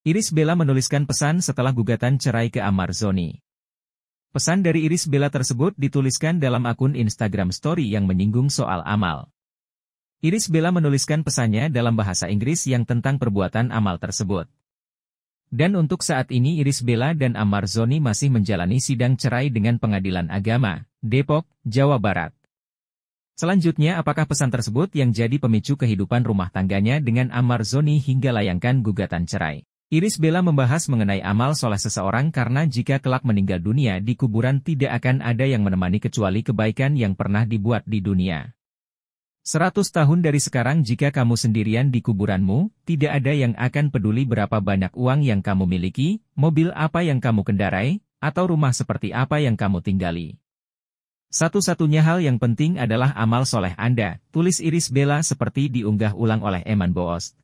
Iris Bella menuliskan pesan setelah gugatan cerai ke Amar Zoni. Pesan dari Iris Bella tersebut dituliskan dalam akun Instagram Story yang menyinggung soal amal. Iris Bella menuliskan pesannya dalam bahasa Inggris yang tentang perbuatan amal tersebut. Dan untuk saat ini Iris Bella dan Amar Zoni masih menjalani sidang cerai dengan Pengadilan Agama, Depok, Jawa Barat. Selanjutnya apakah pesan tersebut yang jadi pemicu kehidupan rumah tangganya dengan Amar Zoni hingga layangkan gugatan cerai? Iris Bella membahas mengenai amal soleh seseorang karena jika kelak meninggal dunia di kuburan tidak akan ada yang menemani kecuali kebaikan yang pernah dibuat di dunia. 100 tahun dari sekarang jika kamu sendirian di kuburanmu, tidak ada yang akan peduli berapa banyak uang yang kamu miliki, mobil apa yang kamu kendarai, atau rumah seperti apa yang kamu tinggali. Satu-satunya hal yang penting adalah amal soleh Anda, tulis Iris Bella seperti diunggah ulang oleh Eman Boos,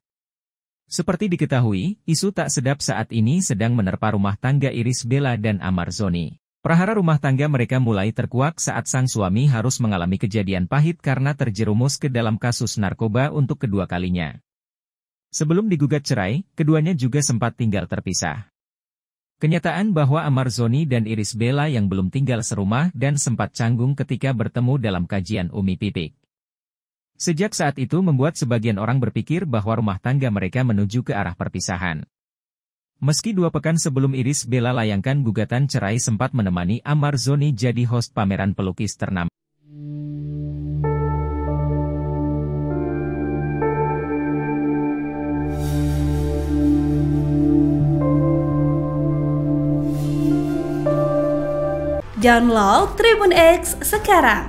seperti diketahui, isu tak sedap saat ini sedang menerpa rumah tangga Iris Bella dan Amar Zoni. Prahara rumah tangga mereka mulai terkuak saat sang suami harus mengalami kejadian pahit karena terjerumus ke dalam kasus narkoba untuk kedua kalinya. Sebelum digugat cerai, keduanya juga sempat tinggal terpisah. Kenyataan bahwa Amar Zoni dan Iris Bella yang belum tinggal serumah dan sempat canggung ketika bertemu dalam kajian Umi Pipik. Sejak saat itu membuat sebagian orang berpikir bahwa rumah tangga mereka menuju ke arah perpisahan. Meski dua pekan sebelum Iris Bella layangkan gugatan cerai sempat menemani Amar Zoni jadi host pameran pelukis ternama. Download Tribun X sekarang